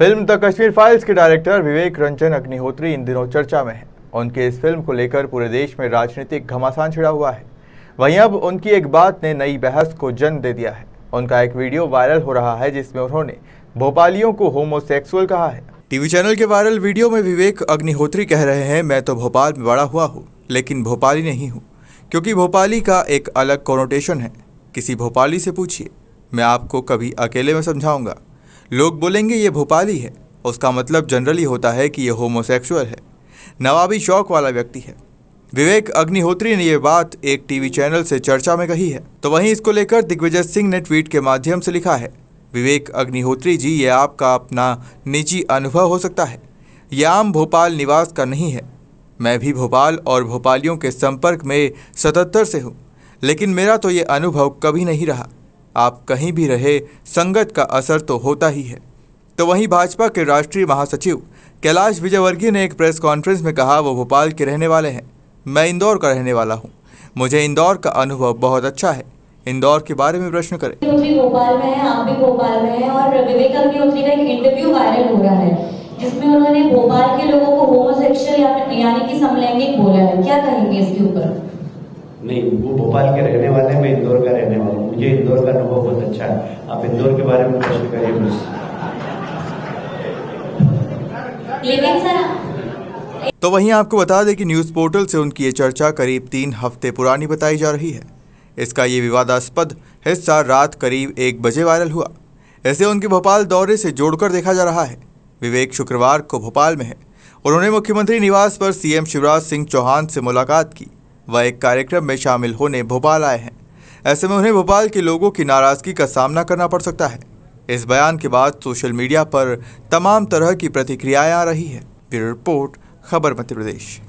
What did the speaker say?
film the Kashmir files के director Vivek Ranjan Agnihotri इन दिनों चर्चा में हैं उनके इस फिल्म को लेकर पूरे देश में राजनीतिक घमासान छिड़ा हुआ है वहीं अब उनकी एक बात ने नई बहस को जन्म दे दिया है उनका एक वीडियो वायरल हो रहा है जिसमें उन्होंने भोपालियों को होमोसेक्सुअल कहा है टीवी चैनल के वायरल वीडियो में विवेक अग्निहोत्री कह रहे हैं मैं तो भोपाल में बड़ा हुआ हूँ लेकिन भोपाली नहीं हूँ क्योंकि भोपाली का एक अलग कोनोटेशन है किसी भोपाली से पूछिए मैं आपको कभी अकेले में समझाऊंगा लोग बोलेंगे ये भोपाली है उसका मतलब जनरली होता है कि यह होमोसेक्सुअल है नवाबी शौक वाला व्यक्ति है विवेक अग्निहोत्री ने यह बात एक टीवी चैनल से चर्चा में कही है तो वहीं इसको लेकर दिग्विजय सिंह ने ट्वीट के माध्यम से लिखा है विवेक अग्निहोत्री जी ये आपका अपना निजी अनुभव हो सकता है यह आम भोपाल निवास का नहीं है मैं भी भोपाल और भोपालियों के संपर्क में सतहत्तर से हूँ लेकिन मेरा तो ये अनुभव कभी नहीं रहा आप कहीं भी रहे संगत का असर तो होता ही है तो वहीं भाजपा के राष्ट्रीय महासचिव कैलाश विजयवर्गीय ने एक प्रेस कॉन्फ्रेंस में कहा वो भोपाल के रहने वाले हैं मैं इंदौर का रहने वाला हूँ मुझे इंदौर का अनुभव बहुत अच्छा है इंदौर के बारे में प्रश्न करें भोपाल में है आप भी भोपाल में है और विवेक अग्निहोत्री का एक इंटरव्यू वायरल हो रहा है जिसमें उन्होंने भोपाल के लोगों को होमोसेक्सुअल या फिर यानी कि समलैंगिक बोला है क्या कहेंगे इसके ऊपर नहीं वो भोपाल के रहने वाले मैं इंदौर का रहने वाला मुझे इंदौर का अनुभव बहुत अच्छा है आप इंदौर के बारे में प्रश्न करिए मुझसे तो वहीं आपको बता दें कि न्यूज़ पोर्टल से उनकी ये चर्चा करीब तीन हफ्ते पुरानी बताई जा रही है इसका ये विवादास्पद हिस्सा रात करीब एक बजे वायरल हुआ इसे उनके भोपाल दौरे से जोड़कर देखा जा रहा है विवेक शुक्रवार को भोपाल में है उन्होंने मुख्यमंत्री निवास पर सीएम शिवराज सिंह चौहान से मुलाकात की वह एक कार्यक्रम में शामिल होने भोपाल आए हैं ऐसे में उन्हें भोपाल के लोगों की नाराज़गी का सामना करना पड़ सकता है इस बयान के बाद सोशल मीडिया पर तमाम तरह की प्रतिक्रियाएं आ रही है ब्यूरो रिपोर्ट खबर मध्य प्रदेश